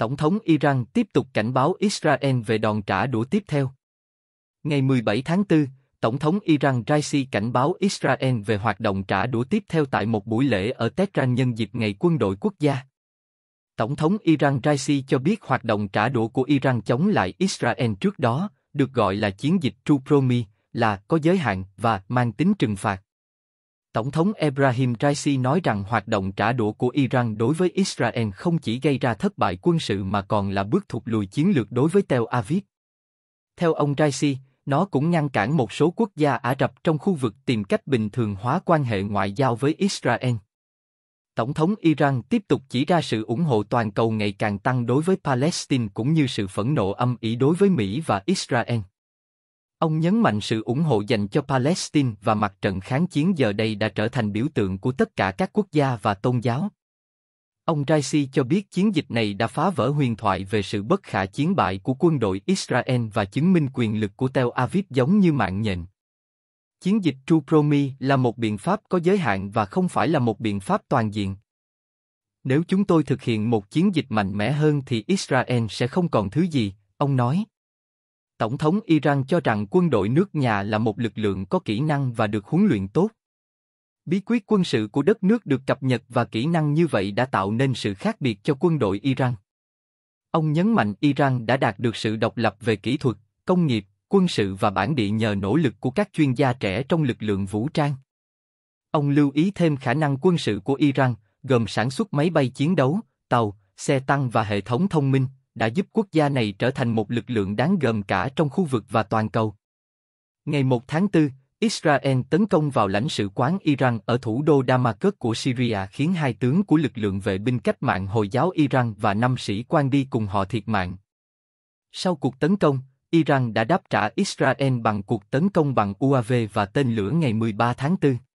Tổng thống Iran tiếp tục cảnh báo Israel về đòn trả đũa tiếp theo. Ngày 17 tháng 4, Tổng thống Iran Raisi cảnh báo Israel về hoạt động trả đũa tiếp theo tại một buổi lễ ở Tehran nhân dịp Ngày Quân đội Quốc gia. Tổng thống Iran Raisi cho biết hoạt động trả đũa của Iran chống lại Israel trước đó, được gọi là chiến dịch Trupromi, là có giới hạn và mang tính trừng phạt. Tổng thống Ebrahim Raisi nói rằng hoạt động trả đũa của Iran đối với Israel không chỉ gây ra thất bại quân sự mà còn là bước thụt lùi chiến lược đối với Tel Aviv. Theo ông Raisi, nó cũng ngăn cản một số quốc gia Ả Rập trong khu vực tìm cách bình thường hóa quan hệ ngoại giao với Israel. Tổng thống Iran tiếp tục chỉ ra sự ủng hộ toàn cầu ngày càng tăng đối với Palestine cũng như sự phẫn nộ âm ỉ đối với Mỹ và Israel. Ông nhấn mạnh sự ủng hộ dành cho Palestine và mặt trận kháng chiến giờ đây đã trở thành biểu tượng của tất cả các quốc gia và tôn giáo. Ông Raisi cho biết chiến dịch này đã phá vỡ huyền thoại về sự bất khả chiến bại của quân đội Israel và chứng minh quyền lực của Tel Aviv giống như mạng nhện. Chiến dịch True Promi là một biện pháp có giới hạn và không phải là một biện pháp toàn diện. Nếu chúng tôi thực hiện một chiến dịch mạnh mẽ hơn thì Israel sẽ không còn thứ gì, ông nói. Tổng thống Iran cho rằng quân đội nước nhà là một lực lượng có kỹ năng và được huấn luyện tốt. Bí quyết quân sự của đất nước được cập nhật và kỹ năng như vậy đã tạo nên sự khác biệt cho quân đội Iran. Ông nhấn mạnh Iran đã đạt được sự độc lập về kỹ thuật, công nghiệp, quân sự và bản địa nhờ nỗ lực của các chuyên gia trẻ trong lực lượng vũ trang. Ông lưu ý thêm khả năng quân sự của Iran, gồm sản xuất máy bay chiến đấu, tàu, xe tăng và hệ thống thông minh, đã giúp quốc gia này trở thành một lực lượng đáng gờm cả trong khu vực và toàn cầu. Ngày 1 tháng 4, Israel tấn công vào lãnh sự quán Iran ở thủ đô Damascus của Syria khiến hai tướng của lực lượng vệ binh cách mạng Hồi giáo Iran và năm sĩ quan đi cùng họ thiệt mạng. Sau cuộc tấn công, Iran đã đáp trả Israel bằng cuộc tấn công bằng UAV và tên lửa ngày 13 tháng 4.